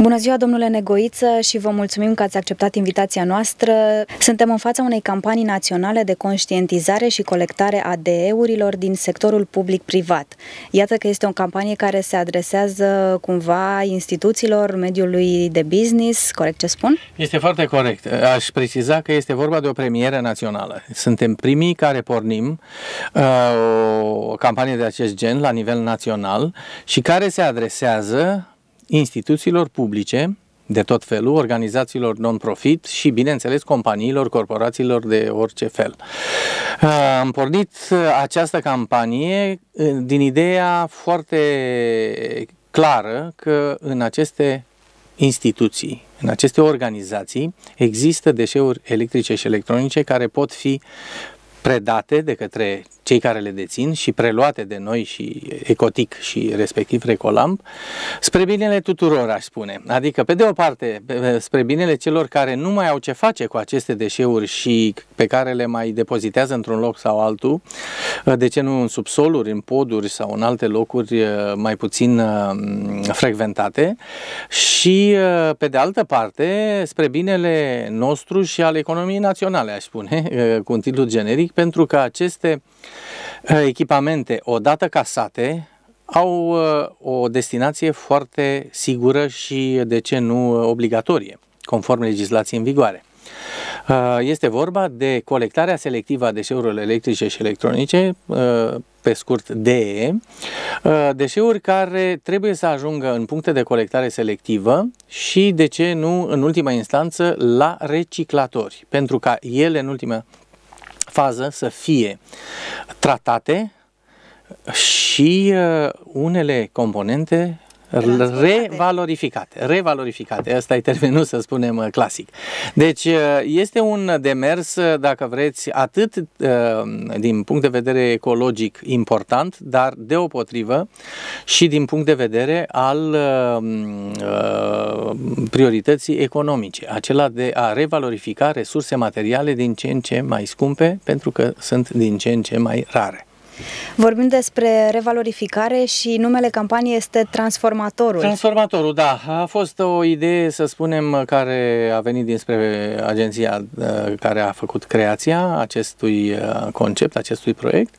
Bună ziua, domnule Negoiță, și vă mulțumim că ați acceptat invitația noastră. Suntem în fața unei campanii naționale de conștientizare și colectare a DE-urilor din sectorul public-privat. Iată că este o campanie care se adresează cumva instituțiilor, mediului de business, corect ce spun? Este foarte corect. Aș preciza că este vorba de o premieră națională. Suntem primii care pornim uh, o campanie de acest gen la nivel național și care se adresează instituțiilor publice, de tot felul, organizațiilor non-profit și, bineînțeles, companiilor, corporațiilor de orice fel. Uh, am pornit uh, această campanie uh, din ideea foarte clară că în aceste instituții, în aceste organizații, există deșeuri electrice și electronice care pot fi predate de către cei care le dețin și preluate de noi și Ecotic și respectiv Recolamp, spre binele tuturor, aș spune. Adică, pe de o parte, spre binele celor care nu mai au ce face cu aceste deșeuri și pe care le mai depozitează într-un loc sau altul, de ce nu în subsoluri, în poduri sau în alte locuri eh, mai puțin eh, frecventate și, eh, pe de altă parte, spre binele nostru și al economiei naționale, aș spune, cu un titlu generic, pentru că aceste Eh, echipamente, odată casate, au eh, o destinație foarte sigură și, de ce nu, obligatorie, conform legislației în vigoare. Eh, este vorba de colectarea selectivă a deșeurilor electrice și electronice, pe scurt DE, deșeuri care trebuie să ajungă în puncte de colectare selectivă și, de ce nu, în ultima instanță, la reciclatori, pentru ca ele, în ultima fază să fie tratate și uh, unele componente Revalorificate, revalorificate. Asta e termenul, să spunem, uh, clasic. Deci uh, este un demers, uh, dacă vreți, atât din punct de vedere ecologic important, dar deopotrivă și din punct de vedere al priorității economice, acela de a revalorifica resurse materiale din ce în ce mai scumpe, pentru că sunt din ce în ce mai rare. Vorbim despre revalorificare și numele campaniei este Transformatorul. Transformatorul, da. A fost o idee, să spunem, care a venit dinspre agenția uh, care a făcut creația acestui uh, concept, acestui proiect.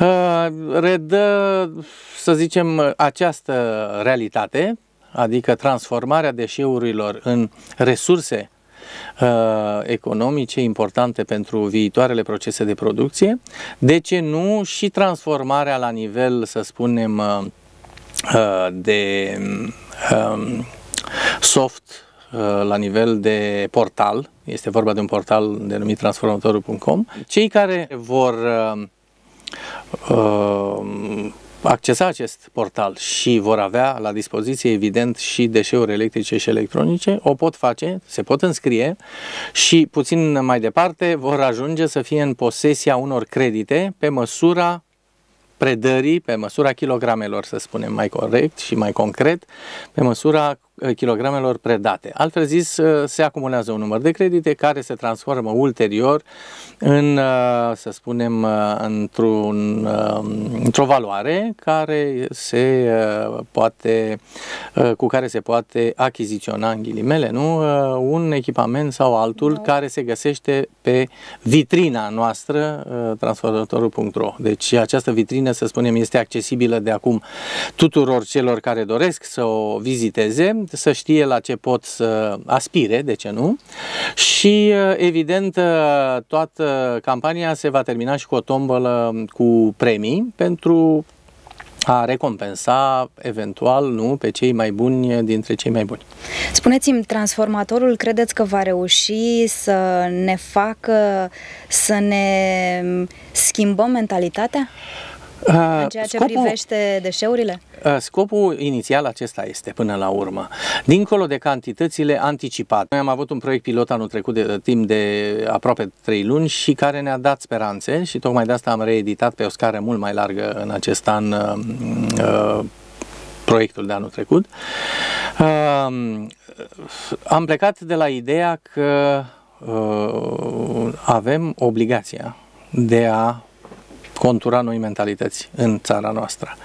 Uh, redă, să zicem, această realitate adică transformarea deșeurilor în resurse Uh, economice importante pentru viitoarele procese de producție, de ce nu și transformarea la nivel, să spunem, uh, uh, de um, soft la nivel de portal, este vorba de un portal denumit transformatorul.com. Cei care vor uh, accesa acest portal și vor avea la dispoziție, evident, și deșeuri electrice și electronice, o pot face, se pot înscrie și puțin mai departe vor ajunge să fie în posesia unor credite pe măsura predării, pe măsura kilogramelor, să spunem mai corect și mai concret, pe măsura Eh, kilogramelor predate. Altfel zis, eh, se acumulează un număr de credite care se transformă ulterior în, eh, să spunem, într-un, într-o valoare care se poate, cu care se poate achiziționa, în ghilimele, nu? un echipament sau altul da. care se găsește pe vitrina noastră, transformatorul.ro. Deci această vitrină, să spunem, este accesibilă de acum tuturor celor care doresc să o viziteze, să știe la ce pot să aspire, de ce nu, și uh, evident uh, toată campania se va termina și cu o tombolă cu premii pentru a recompensa eventual, nu, pe cei mai buni dintre cei mai buni. Spuneți-mi, transformatorul credeți că va reuși să ne facă să ne schimbăm mentalitatea? Uh, Uh, în ceea ce scopul, privește deșeurile? Uh, scopul inițial acesta este până la urmă. Dincolo de cantitățile anticipate, noi am avut un proiect pilot anul trecut de timp de aproape 3 luni și care ne-a dat speranțe și tocmai de asta am reeditat pe o scară mult mai largă în acest an uh, uh proiectul de anul trecut. Uh, am plecat de la ideea că uh, avem obligația de a contura noi mentalități în țara noastră.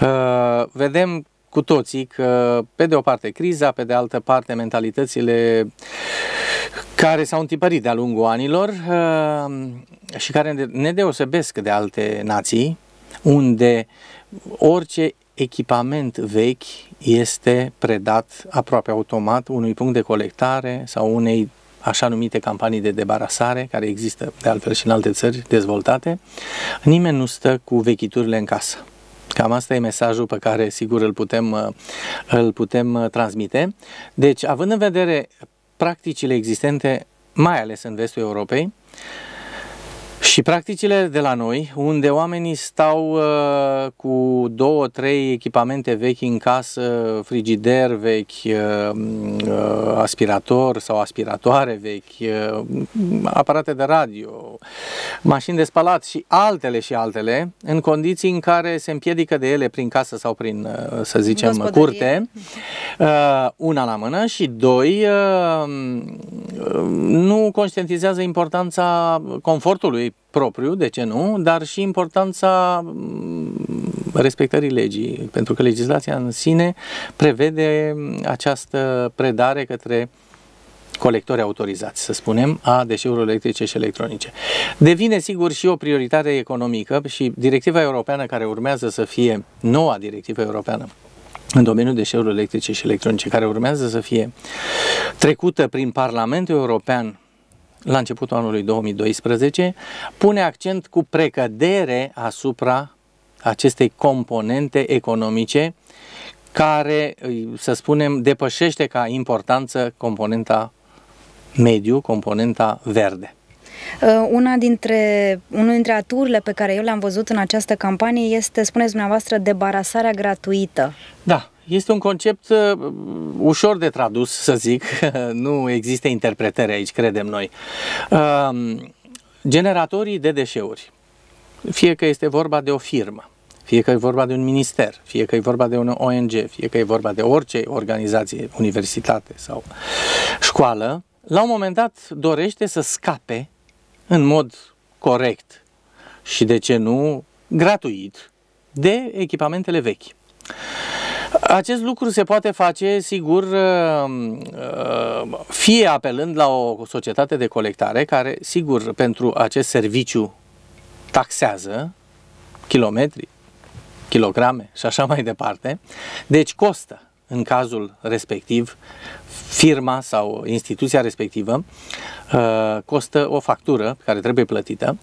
Uh, vedem cu toții că, pe de o parte, criza, pe de altă parte, mentalitățile care s-au întipărit de-a lungul anilor uh, și care ne deosebesc de alte nații, unde orice echipament vechi este predat aproape automat unui punct de colectare sau unei așa numite campanii de debarasare, care există de altfel și în alte țări dezvoltate, nimeni nu stă cu vechiturile în casă. Cam asta e mesajul pe care sigur îl putem, uh, îl putem uh, transmite. Deci, având în vedere practicile existente, mai ales în vestul Europei, și practicile de la noi, unde oamenii stau uh, cu două, trei echipamente vechi în casă, frigider vechi, uh, uh aspirator sau aspiratoare vechi, uh, aparate de radio, mașini de spalat și altele și altele, în condiții în care se împiedică de ele prin casă sau prin, uh, să zicem, Gospodărie. curte, uh, una la mână și doi, uh, uh nu conștientizează importanța confortului propriu, de ce nu, dar și importanța mm, respectării legii, pentru că legislația în sine prevede mm, această predare către colectori autorizați, să spunem, a deșeurilor electrice și electronice. Devine, sigur, și o prioritate economică și directiva europeană care urmează să fie noua directivă europeană în domeniul deșeurilor electrice și electronice, care urmează să fie trecută prin Parlamentul European la începutul anului 2012, pune accent cu precădere asupra acestei componente economice care, să spunem, depășește ca importanță componenta mediu, componenta verde. Uh, una dintre, unul dintre aturile pe care eu le-am văzut în această campanie este, spuneți dumneavoastră, debarasarea gratuită. Da, este un concept uh, ușor de tradus, să zic. nu există interpretări aici, credem noi. Uh, generatorii de deșeuri, fie că este vorba de o firmă, fie că e vorba de un minister, fie că e vorba de un ONG, fie că e vorba de orice organizație, universitate sau școală, la un moment dat dorește să scape în mod corect și, de ce nu, gratuit de echipamentele vechi. Acest lucru se poate face, sigur, uh, uh, fie apelând la o societate de colectare care, sigur, pentru acest serviciu taxează kilometri, kilograme și așa mai departe, deci costă în cazul respectiv firma sau instituția respectivă uh, costă o factură care trebuie plătită.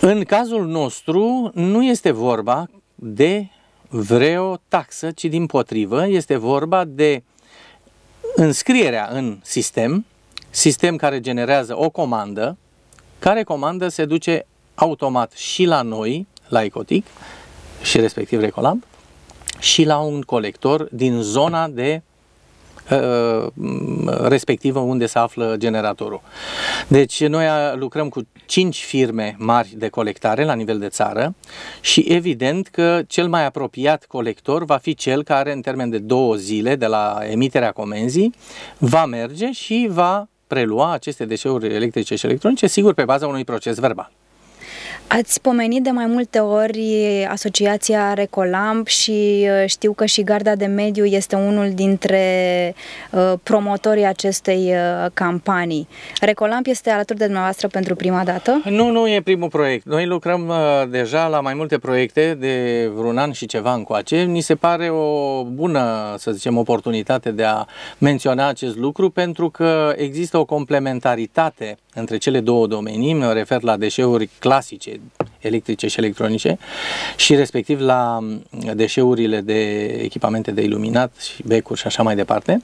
În cazul nostru nu este vorba de vreo taxă, ci din potrivă este vorba de înscrierea în sistem, sistem care generează o comandă, care comandă se duce automat și la noi, la Ecotic și respectiv Recolab, și la un colector din zona de Uh, respectivă unde se află generatorul. Deci noi lucrăm cu 5 firme mari de colectare la nivel de țară și evident că cel mai apropiat colector va fi cel care în termen de două zile de la emiterea comenzii va merge și va prelua aceste deșeuri electrice și electronice, sigur, pe baza unui proces verbal. Ați pomenit de mai multe ori Asociația Recolamp și uh, știu că și Garda de Mediu este unul dintre uh, promotorii acestei uh, campanii. Recolamp este alături de dumneavoastră pentru prima dată? Nu, nu e primul proiect. Noi lucrăm deja la mai multe proiecte de vreun an și ceva încoace. Ni se pare o bună, să zicem, oportunitate de a menționa acest lucru pentru că există o complementaritate între cele două domenii. Mă refer la deșeuri clasice electrice, electrice și electronice și respectiv la mm, deșeurile de echipamente de iluminat și becuri și așa mai departe.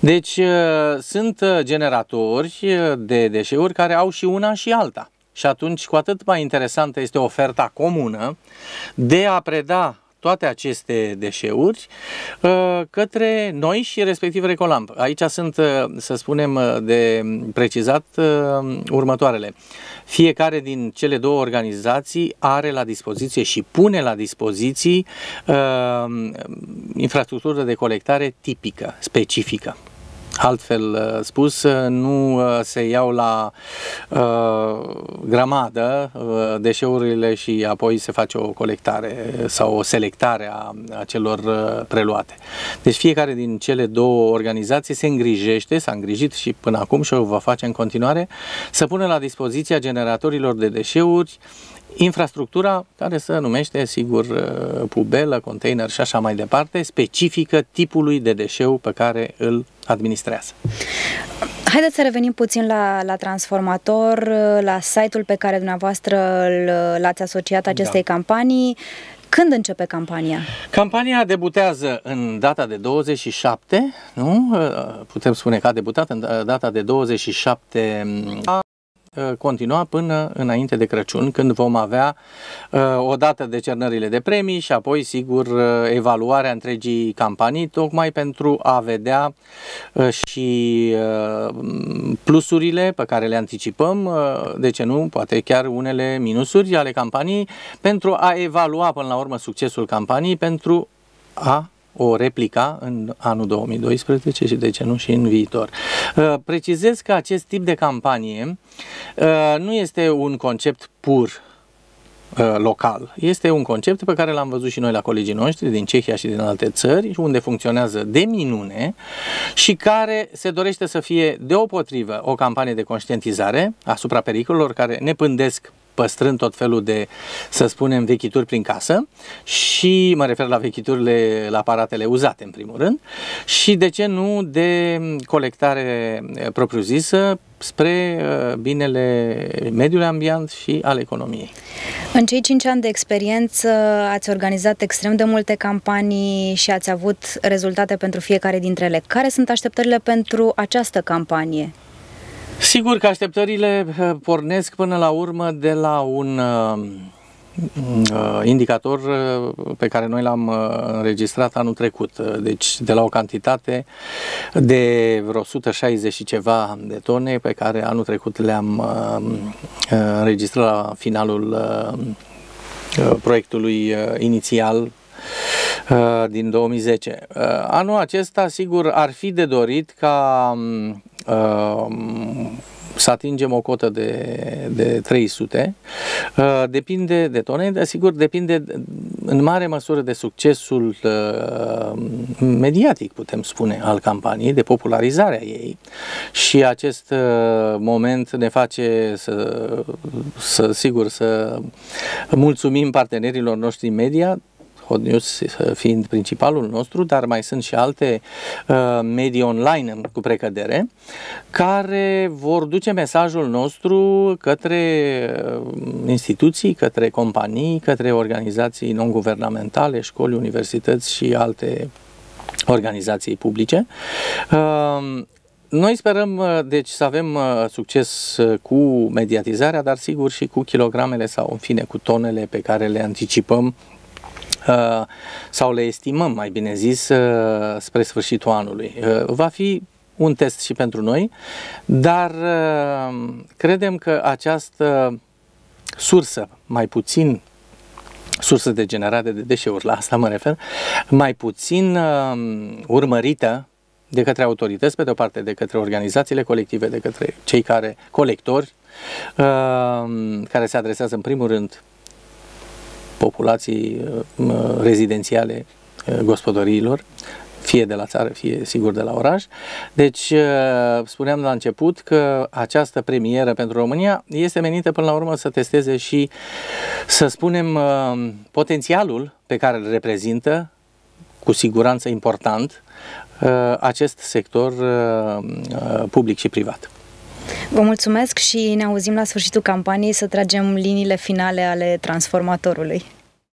Deci uh, sunt uh, generatori uh, de deșeuri care au și una și alta. Și atunci, cu atât mai interesantă este oferta comună de a preda toate aceste deșeuri uh, către noi și respectiv Recolamp. Aici sunt, uh, să spunem, uh, de precizat următoarele. Fiecare din cele două organizații are la dispoziție și pune la dispoziții infrastructură de colectare tipică, specifică. Altfel uh, spus, uh, nu uh, se iau la uh, grămadă uh, deșeurile și apoi se face o colectare sau o selectare a, a celor uh, preluate. Deci fiecare din cele două organizații se îngrijește, s-a îngrijit și până acum și o va face în continuare, să pună la dispoziția generatorilor de deșeuri uh, Infrastructura care se numește, sigur, uh, pubelă, container și așa mai departe, specifică tipului de deșeu pe care îl administrează. Haideți să revenim puțin la, la transformator, uh, la site-ul pe care dumneavoastră uh, l-ați asociat acestei da. campanii. Când începe campania? Campania debutează în data de 27, nu? Putem spune că a debutat în data de 27 Eh, continua până înainte de Crăciun, când vom avea eh, o dată decernările de premii și apoi, sigur, eh, evaluarea întregii campanii, tocmai pentru a vedea și plusurile pe care le anticipăm, de ce nu, poate chiar unele minusuri ale campaniei, pentru a evalua până la urmă succesul campaniei, pentru a o replica în anul 2012 și de ce nu și în viitor. Uh, precizez că acest tip de campanie uh, nu este un concept pur uh, local. Este un concept pe care l-am văzut și noi la colegii noștri din Cehia și din alte țări, unde funcționează de minune și care se dorește să fie deopotrivă o campanie de conștientizare asupra pericolelor care ne pândesc păstrând tot felul de, să spunem, vechituri prin casă și mă refer la vechiturile, la aparatele uzate în primul rând și de ce nu de colectare eh, propriu-zisă spre eh, binele mediului ambient și al economiei. În cei 5 ani de experiență ați organizat extrem de multe campanii și ați avut rezultate pentru fiecare dintre ele. Care sunt așteptările pentru această campanie? Sigur că așteptările eh, pornesc până la urmă de la un eh, mm, indicator eh, pe care noi l-am înregistrat anul trecut, deci de la o cantitate de vreo 160 și ceva de tone pe care anul trecut le-am înregistrat la finalul proiectului inițial din 2010. Anul acesta, sigur, ar fi de dorit ca mm, să atingem o cotă de, de 300. Uh, depinde de tone, sigur depinde în mare măsură de succesul uh, mediatic, putem spune, al campaniei, de popularizarea ei și acest uh, moment ne face să, să sigur, să mulțumim partenerilor noștri media, Hot News eh, fiind principalul nostru, dar mai sunt și alte uh, medii online cu precădere, care vor duce mesajul nostru către eh, instituții, către companii, către organizații non-guvernamentale, școli, universități și alte organizații publice. Uh, noi sperăm, deci, să avem succes cu mediatizarea, dar sigur și cu kilogramele sau, în fine, cu tonele pe care le anticipăm Uh, sau le estimăm, mai bine zis, uh, spre sfârșitul anului. Uh, va fi un test și pentru noi, dar credem că această sursă mai puțin sursă de generare de deșeuri, la asta mă refer, mai puțin urmărită de către autorități, pe de-o parte, de către organizațiile colective, de către cei care, colectori, care se adresează în primul rând populații uh, uh, rezidențiale uh, gospodăriilor, fie de la țară, fie sigur de la oraș. Deci, spuneam la început că această premieră pentru România este menită până la urmă să testeze și, să spunem, potențialul pe care îl reprezintă, cu siguranță important, acest sector public și privat. Vă mulțumesc și ne auzim la sfârșitul campaniei să tragem liniile finale ale transformatorului.